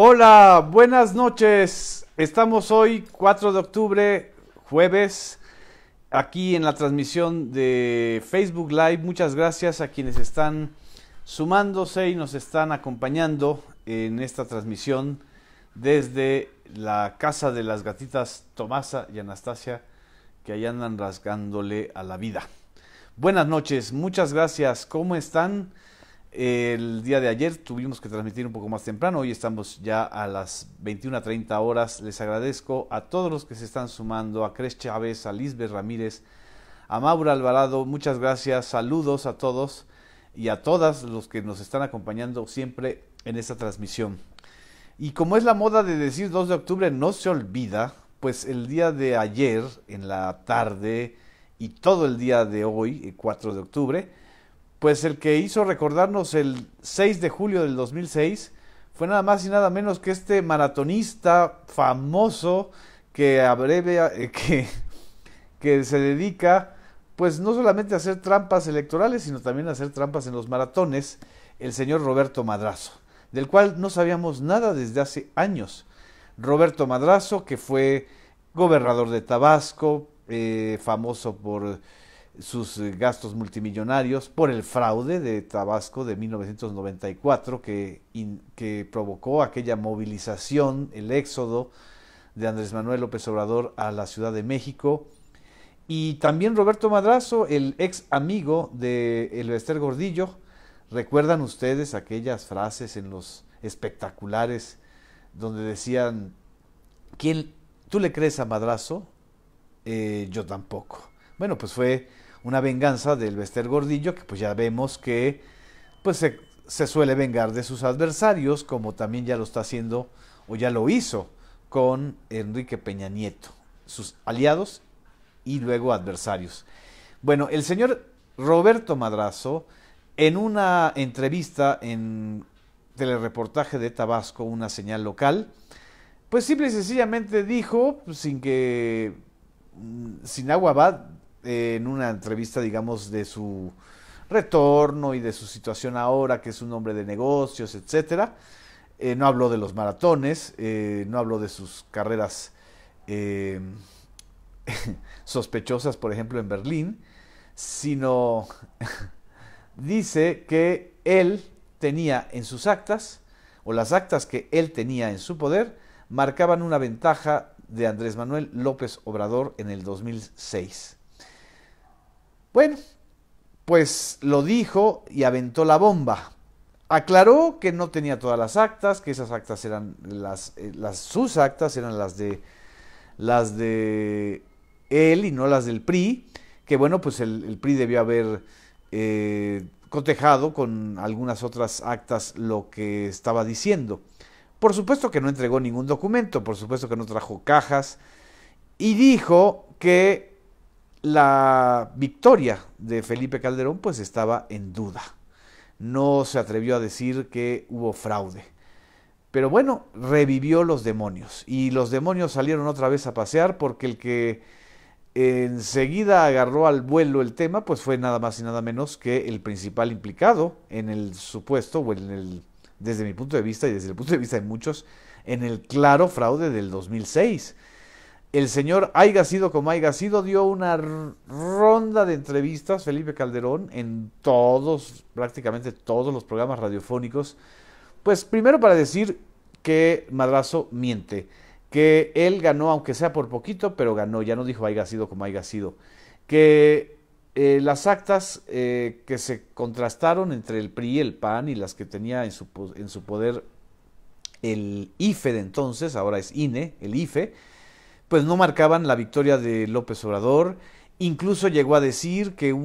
Hola, buenas noches. Estamos hoy 4 de octubre, jueves, aquí en la transmisión de Facebook Live. Muchas gracias a quienes están sumándose y nos están acompañando en esta transmisión desde la casa de las gatitas Tomasa y Anastasia que ahí andan rasgándole a la vida. Buenas noches, muchas gracias. ¿Cómo están? El día de ayer tuvimos que transmitir un poco más temprano, hoy estamos ya a las 21.30 horas. Les agradezco a todos los que se están sumando, a Cres Chávez, a Lisbeth Ramírez, a Maura Alvarado, muchas gracias, saludos a todos y a todas los que nos están acompañando siempre en esta transmisión. Y como es la moda de decir 2 de octubre, no se olvida, pues el día de ayer, en la tarde y todo el día de hoy, 4 eh, de octubre, pues el que hizo recordarnos el 6 de julio del 2006 fue nada más y nada menos que este maratonista famoso que abrevia, eh, que, que se dedica pues no solamente a hacer trampas electorales, sino también a hacer trampas en los maratones, el señor Roberto Madrazo, del cual no sabíamos nada desde hace años. Roberto Madrazo, que fue gobernador de Tabasco, eh, famoso por sus eh, gastos multimillonarios por el fraude de Tabasco de 1994 que, que provocó aquella movilización, el éxodo de Andrés Manuel López Obrador a la Ciudad de México. Y también Roberto Madrazo, el ex amigo de Elvester Gordillo. ¿Recuerdan ustedes aquellas frases en los espectaculares donde decían, ¿quién, ¿tú le crees a Madrazo? Eh, yo tampoco. Bueno, pues fue una venganza del Bester Gordillo, que pues ya vemos que pues se, se, suele vengar de sus adversarios, como también ya lo está haciendo o ya lo hizo con Enrique Peña Nieto, sus aliados y luego adversarios. Bueno, el señor Roberto Madrazo, en una entrevista en telereportaje de Tabasco, una señal local, pues simple y sencillamente dijo, sin que, mm, sin agua va, en una entrevista, digamos, de su retorno y de su situación ahora, que es un hombre de negocios, etcétera. Eh, no habló de los maratones, eh, no habló de sus carreras eh, sospechosas, por ejemplo, en Berlín, sino dice que él tenía en sus actas, o las actas que él tenía en su poder, marcaban una ventaja de Andrés Manuel López Obrador en el 2006. Bueno, pues lo dijo y aventó la bomba. Aclaró que no tenía todas las actas, que esas actas eran las, eh, las sus actas eran las de las de él y no las del PRI, que bueno, pues el, PRI debió haber eh, cotejado con algunas otras actas lo que estaba diciendo. Por supuesto que no entregó ningún documento, por supuesto que no trajo cajas y dijo que la victoria de Felipe Calderón pues estaba en duda. No se atrevió a decir que hubo fraude. Pero bueno, revivió los demonios y los demonios salieron otra vez a pasear porque el que enseguida agarró al vuelo el tema pues fue nada más y nada menos que el principal implicado en el supuesto o en el desde mi punto de vista y desde el punto de vista de muchos en el claro fraude del 2006 el señor, haya sido como haya sido, dio una ronda de entrevistas, Felipe Calderón, en todos, prácticamente todos los programas radiofónicos, pues primero para decir que Madrazo miente, que él ganó, aunque sea por poquito, pero ganó, ya no dijo haya sido como haya sido, que eh, las actas eh, que se contrastaron entre el PRI y el PAN y las que tenía en su, en su poder el IFE de entonces, ahora es INE, el IFE, pues no marcaban la victoria de López Obrador. Incluso llegó a decir que,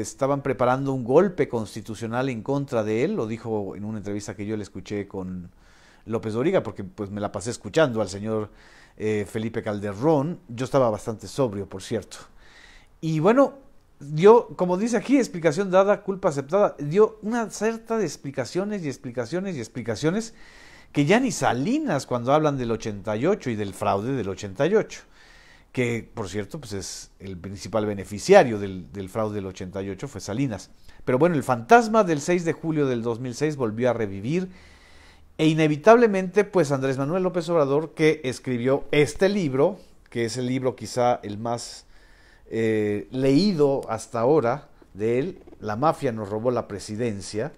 estaban preparando un golpe constitucional en contra de él, lo dijo en una entrevista que yo le escuché con López Doriga, porque pues me la pasé escuchando al señor eh, Felipe Calderón. Yo estaba bastante sobrio, por cierto. Y bueno, dio, como dice aquí, explicación dada, culpa aceptada, dio una cierta de explicaciones y explicaciones y explicaciones que ya ni Salinas cuando hablan del 88 y del fraude del 88, que por cierto pues es el principal beneficiario del, fraude del 88 fue Salinas. Pero bueno, el fantasma del 6 de julio del 2006 volvió a revivir e inevitablemente pues Andrés Manuel López Obrador que escribió este libro, que es el libro quizá el más eh, leído hasta ahora de él, La mafia nos robó la presidencia,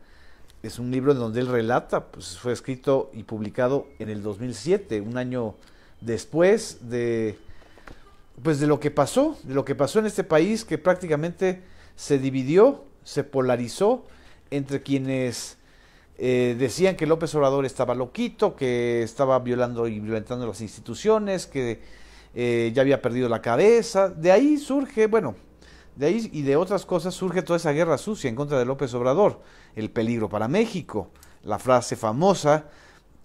es un libro en donde él relata, pues fue escrito y publicado en el 2007, un año después de, pues de lo que pasó, de lo que pasó en este país que prácticamente se dividió, se polarizó entre quienes eh, decían que López Obrador estaba loquito, que estaba violando y violentando las instituciones, que eh, ya había perdido la cabeza. De ahí surge, bueno, de ahí y de otras cosas surge toda esa guerra sucia en contra de López Obrador, el peligro para México, la frase famosa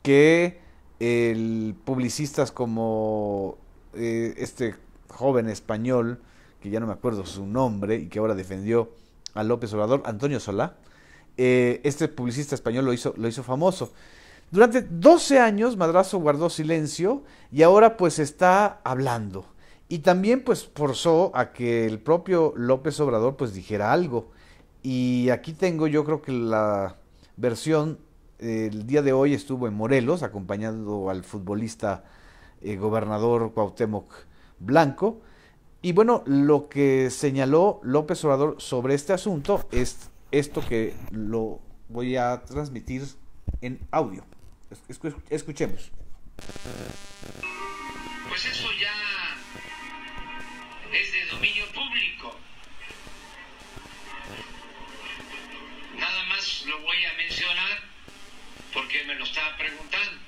que el, publicistas como eh, este joven español, que ya no me acuerdo su nombre y que ahora defendió a López Obrador, Antonio Solá, eh, este publicista español lo hizo, lo hizo famoso. Durante 12 años Madrazo guardó silencio y ahora pues está hablando. Y también pues forzó a que el propio López Obrador pues dijera algo. Y aquí tengo yo creo que la versión, el día de hoy estuvo en Morelos acompañando al futbolista eh, gobernador Cuauhtémoc Blanco. Y bueno, lo que señaló López Obrador sobre este asunto es esto que lo voy a transmitir en audio. Escuchemos. Pues eso ya a mencionar porque me lo estaba preguntando.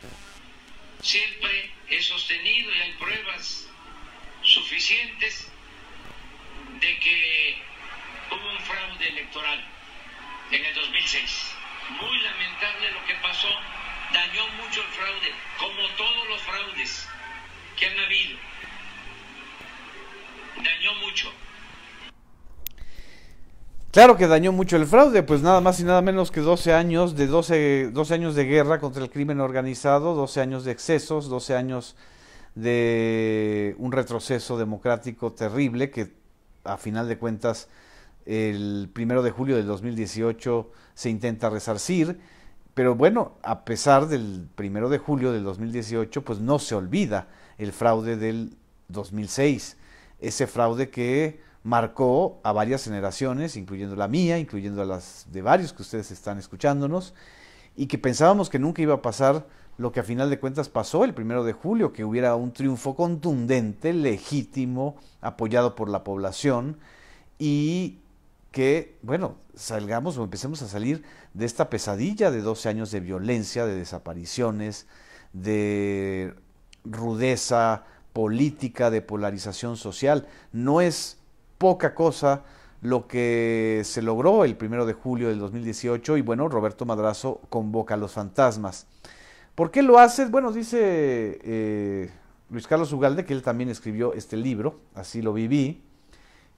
Siempre he sostenido y hay pruebas suficientes de que hubo un fraude electoral en el 2006. Muy lamentable lo que pasó, dañó mucho el fraude, como todos los fraudes que han habido. Dañó mucho. Claro que dañó mucho el fraude, pues nada más y nada menos que 12 años de 12, 12 años de guerra contra el crimen organizado, 12 años de excesos, 12 años de un retroceso democrático terrible que a final de cuentas el primero de julio del 2018 se intenta resarcir, pero bueno, a pesar del primero de julio del 2018, pues no se olvida el fraude del 2006, ese fraude que marcó a varias generaciones, incluyendo la mía, incluyendo a las de varios que ustedes están escuchándonos, y que pensábamos que nunca iba a pasar lo que a final de cuentas pasó el primero de julio, que hubiera un triunfo contundente, legítimo, apoyado por la población, y que, bueno, salgamos o empecemos a salir de esta pesadilla de 12 años de violencia, de desapariciones, de rudeza política, de polarización social. No es poca cosa lo que se logró el primero de julio del 2018 y bueno, Roberto Madrazo convoca a los fantasmas. ¿Por qué lo hace? Bueno, dice eh, Luis Carlos Ugalde, que él también escribió este libro, así lo viví,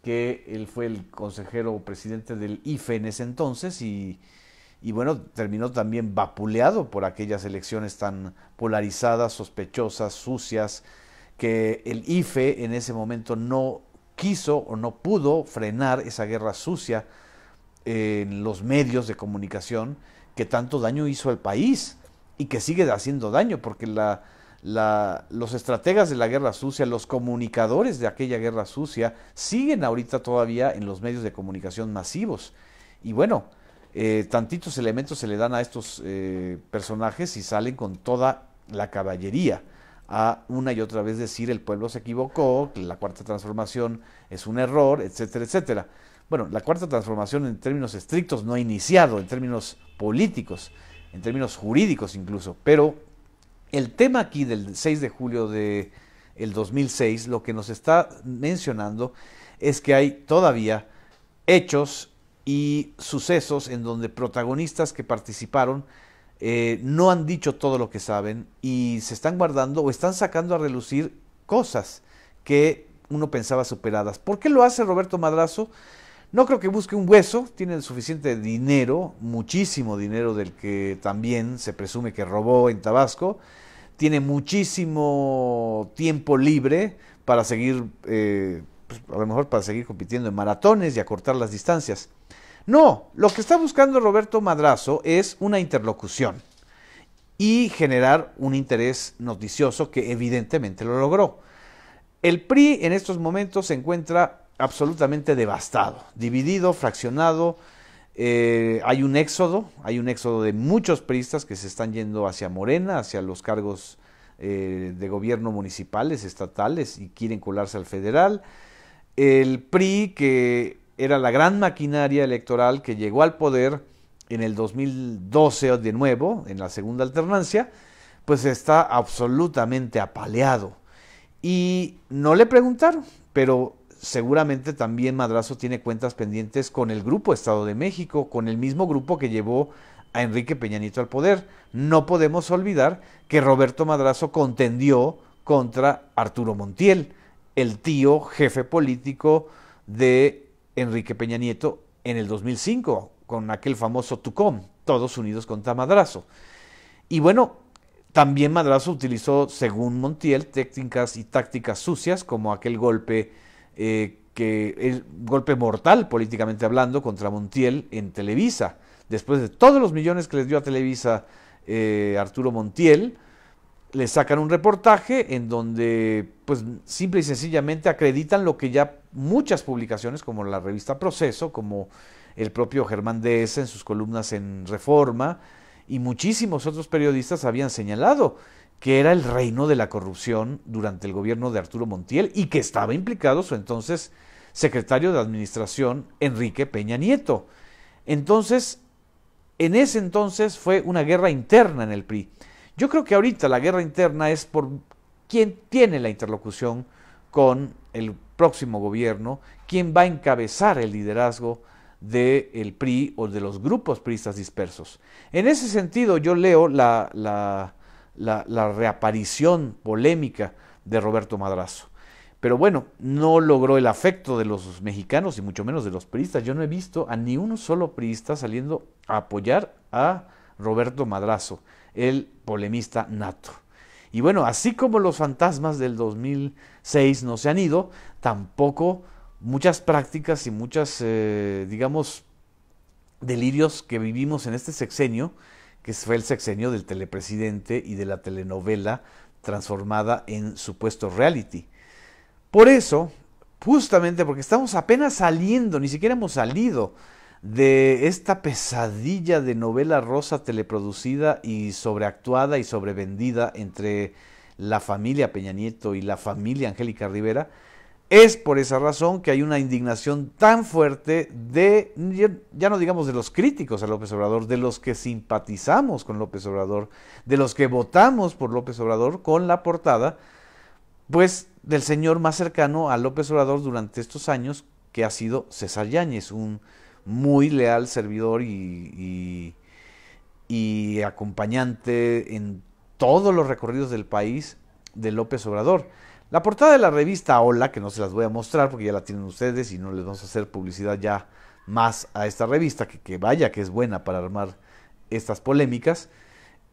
que él fue el consejero presidente del IFE en ese entonces y, y bueno, terminó también vapuleado por aquellas elecciones tan polarizadas, sospechosas, sucias, que el IFE en ese momento no quiso o no pudo frenar esa guerra sucia eh, en los medios de comunicación que tanto daño hizo al país y que sigue haciendo daño, porque los estrategas de la guerra sucia, los comunicadores de aquella guerra sucia, siguen ahorita todavía en los medios de comunicación masivos. Y bueno, eh, tantitos elementos se le dan a estos eh, personajes y salen con toda la caballería a una y otra vez decir el pueblo se equivocó, que la cuarta transformación es un error, etcétera, etcétera. Bueno, la cuarta transformación en términos estrictos no ha iniciado, en términos políticos, en términos jurídicos incluso, pero el tema aquí del 6 de julio de el 2006 lo que nos está mencionando es que hay todavía hechos y sucesos en donde protagonistas que participaron eh, no han dicho todo lo que saben y se están guardando o están sacando a relucir cosas que uno pensaba superadas. ¿Por qué lo hace Roberto Madrazo? No creo que busque un hueso, tiene suficiente dinero, muchísimo dinero del que también se presume que robó en Tabasco, tiene muchísimo tiempo libre para seguir, eh, pues, a lo mejor para seguir compitiendo en maratones y acortar las distancias. No, lo que está buscando Roberto Madrazo es una interlocución y generar un interés noticioso que evidentemente lo logró. El PRI en estos momentos se encuentra absolutamente devastado, dividido, fraccionado. Eh, hay un éxodo, hay un éxodo de muchos priistas que se están yendo hacia Morena, hacia los cargos eh, de gobierno municipales, estatales y quieren colarse al federal. El PRI que era la gran maquinaria electoral que llegó al poder en el 2012 de nuevo, en la segunda alternancia, pues está absolutamente apaleado. Y no le preguntaron, pero seguramente también Madrazo tiene cuentas pendientes con el grupo Estado de México, con el mismo grupo que llevó a Enrique Nieto al poder. No podemos olvidar que Roberto Madrazo contendió contra Arturo Montiel, el tío jefe político de Enrique Peña Nieto en el 2005, con aquel famoso tucón todos unidos contra Madrazo. Y bueno, también Madrazo utilizó, según Montiel, técnicas y tácticas sucias, como aquel golpe, eh, que, el golpe mortal, políticamente hablando, contra Montiel en Televisa. Después de todos los millones que les dio a Televisa eh, Arturo Montiel, le sacan un reportaje en donde, pues, simple y sencillamente acreditan lo que ya muchas publicaciones, como la revista Proceso, como el propio Germán Dehesa en sus columnas en Reforma, y muchísimos otros periodistas habían señalado que era el reino de la corrupción durante el gobierno de Arturo Montiel y que estaba implicado su entonces secretario de Administración, Enrique Peña Nieto. Entonces, en ese entonces fue una guerra interna en el PRI. Yo creo que ahorita la guerra interna es por quién tiene la interlocución con el próximo gobierno, quién va a encabezar el liderazgo del PRI o de los grupos priistas dispersos. En ese sentido, yo leo la, la reaparición polémica de Roberto Madrazo. Pero bueno, no logró el afecto de los mexicanos y mucho menos de los priistas. Yo no he visto a ni un solo priista saliendo a apoyar a Roberto Madrazo el polemista nato. Y bueno, así como los fantasmas del 2006 no se han ido, tampoco muchas prácticas y muchas, eh, digamos, delirios que vivimos en este sexenio, que fue el sexenio del telepresidente y de la telenovela transformada en supuesto reality. Por eso, justamente porque estamos apenas saliendo, ni siquiera hemos salido de esta pesadilla de novela rosa teleproducida y sobreactuada y sobrevendida entre la familia Peña Nieto y la familia Angélica Rivera, es por esa razón que hay una indignación tan fuerte de, ya no digamos de los críticos a López Obrador, de los que simpatizamos con López Obrador, de los que votamos por López Obrador con la portada, pues del señor más cercano a López Obrador durante estos años, que ha sido César Yáñez, un muy leal servidor y, y, acompañante en todos los recorridos del país de López Obrador. La portada de la revista Hola, que no se las voy a mostrar porque ya la tienen ustedes y no les vamos a hacer publicidad ya más a esta revista, que, vaya que es buena para armar estas polémicas,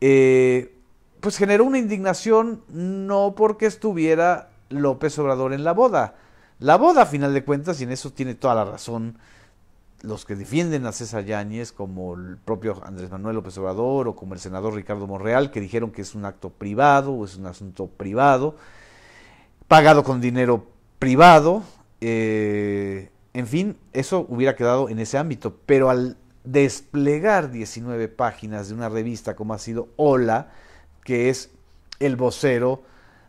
eh, pues generó una indignación no porque estuviera López Obrador en la boda. La boda, a final de cuentas, y en eso tiene toda la razón los que defienden a César Yáñez, como el propio Andrés Manuel López Obrador o como el senador Ricardo Monreal, que dijeron que es un acto privado o es un asunto privado, pagado con dinero privado, eh, en fin, eso hubiera quedado en ese ámbito, pero al desplegar 19 páginas de una revista como ha sido Hola, que es el vocero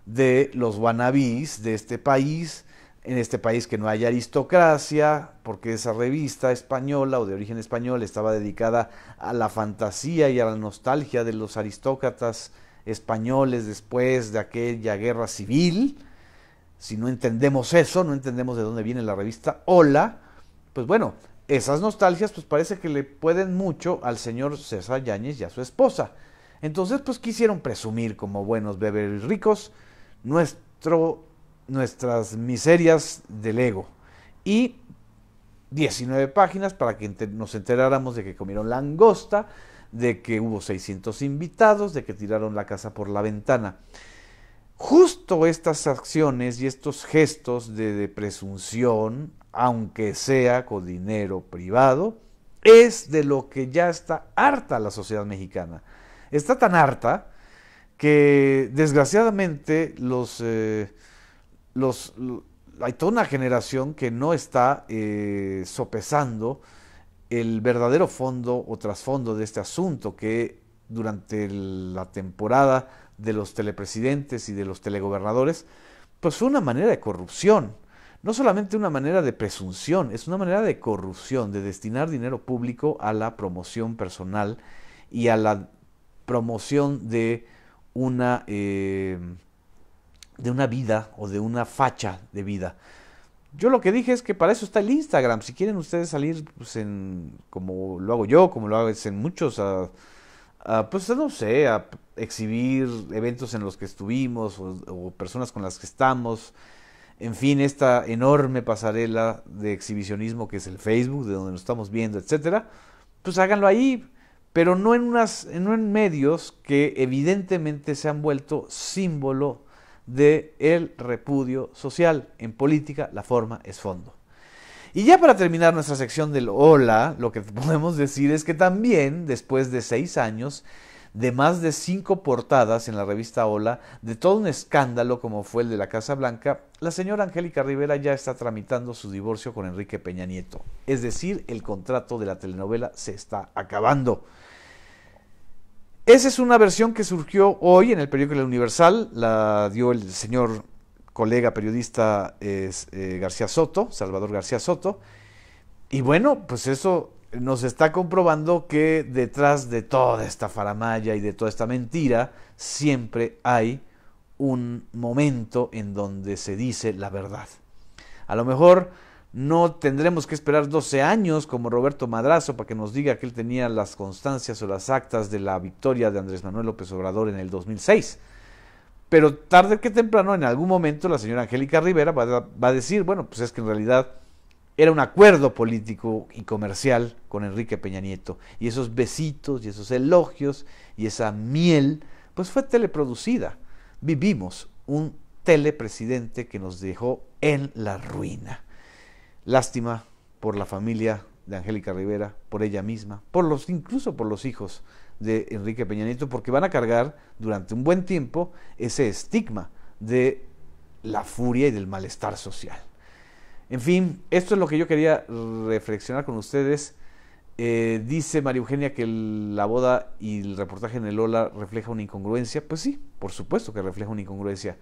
de los wannabis de este país, en este país que no haya aristocracia, porque esa revista española o de origen español estaba dedicada a la fantasía y a la nostalgia de los aristócratas españoles después de aquella guerra civil. Si no entendemos eso, no entendemos de dónde viene la revista Hola, pues bueno, esas nostalgias pues parece que le pueden mucho al señor César Yáñez y a su esposa. Entonces pues quisieron presumir como buenos y ricos nuestro nuestras miserias del ego. Y 19 páginas para que nos enteráramos de que comieron langosta, de que hubo 600 invitados, de que tiraron la casa por la ventana. Justo estas acciones y estos gestos de, presunción, aunque sea con dinero privado, es de lo que ya está harta la sociedad mexicana. Está tan harta que desgraciadamente los... Eh, los, hay toda una generación que no está eh, sopesando el verdadero fondo o trasfondo de este asunto que durante la temporada de los telepresidentes y de los telegobernadores, pues fue una manera de corrupción. No solamente una manera de presunción, es una manera de corrupción, de destinar dinero público a la promoción personal y a la promoción de una eh, de una vida o de una facha de vida. Yo lo que dije es que para eso está el Instagram. Si quieren ustedes salir, pues en, como lo hago yo, como lo hacen muchos, a, pues no sé, a exhibir eventos en los que estuvimos o, o, personas con las que estamos. En fin, esta enorme pasarela de exhibicionismo que es el Facebook, de donde nos estamos viendo, etcétera, pues háganlo ahí, pero no en, unas, no en medios que evidentemente se han vuelto símbolo de el repudio social. En política la forma es fondo. Y ya para terminar nuestra sección del hola, lo que podemos decir es que también, después de seis años, de más de cinco portadas en la revista Hola, de todo un escándalo como fue el de la Casa Blanca, la señora Angélica Rivera ya está tramitando su divorcio con Enrique Peña Nieto. Es decir, el contrato de la telenovela se está acabando. Esa es una versión que surgió hoy en el periódico El Universal, la dio el señor colega periodista eh, García Soto, Salvador García Soto. Y bueno, pues eso nos está comprobando que detrás de toda esta faramaya y de toda esta mentira siempre hay un momento en donde se dice la verdad. A lo mejor no tendremos que esperar 12 años como Roberto Madrazo para que nos diga que él tenía las constancias o las actas de la victoria de Andrés Manuel López Obrador en el 2006. Pero tarde que temprano, en algún momento, la señora Angélica Rivera va a, va decir, bueno, pues es que en realidad era un acuerdo político y comercial con Enrique Peña Nieto. Y esos besitos y esos elogios y esa miel, pues fue teleproducida. Vivimos un telepresidente que nos dejó en la ruina. Lástima por la familia de Angélica Rivera, por ella misma, por los, incluso por los hijos de Enrique Peña Nieto, porque van a cargar durante un buen tiempo ese estigma de la furia y del malestar social. En fin, esto es lo que yo quería reflexionar con ustedes. Eh, dice María Eugenia que la boda y el reportaje en el Ola refleja una incongruencia. Pues sí, por supuesto que refleja una incongruencia.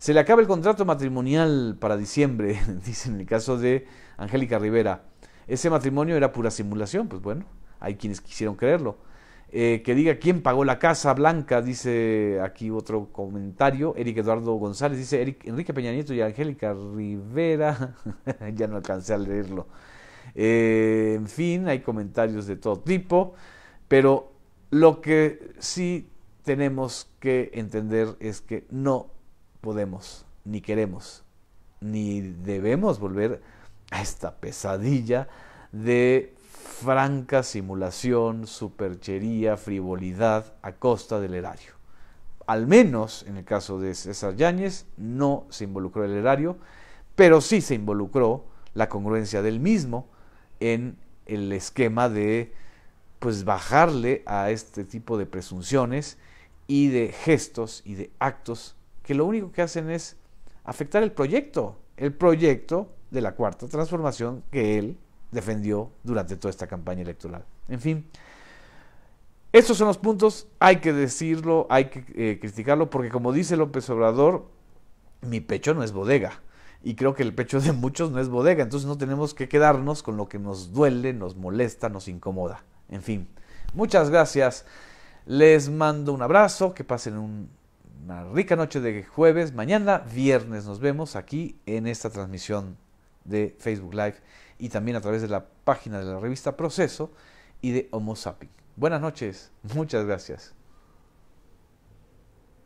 Se le acaba el contrato matrimonial para diciembre, dice en el caso de Angélica Rivera. Ese matrimonio era pura simulación, pues bueno, hay quienes quisieron creerlo. Eh, que diga quién pagó la Casa Blanca, dice aquí otro comentario, Eric Eduardo González, dice Eric, Enrique Peña Nieto y Angélica Rivera, ya no alcancé a leerlo. Eh, en fin, hay comentarios de todo tipo, pero lo que sí tenemos que entender es que no podemos, ni queremos, ni debemos volver a esta pesadilla de franca simulación, superchería, frivolidad a costa del erario. Al menos en el caso de César Yáñez no se involucró el erario, pero sí se involucró la congruencia del mismo en el esquema de pues bajarle a este tipo de presunciones y de gestos y de actos que lo único que hacen es afectar el proyecto, el proyecto de la cuarta transformación que él defendió durante toda esta campaña electoral. En fin, estos son los puntos, hay que decirlo, hay que eh, criticarlo, porque como dice López Obrador, mi pecho no es bodega. Y creo que el pecho de muchos no es bodega, entonces no tenemos que quedarnos con lo que nos duele, nos molesta, nos incomoda. En fin, muchas gracias. Les mando un abrazo, que pasen un una rica noche de jueves. Mañana, viernes, nos vemos aquí en esta transmisión de Facebook Live y también a través de la página de la revista Proceso y de Homo Sapiens. Buenas noches, muchas gracias.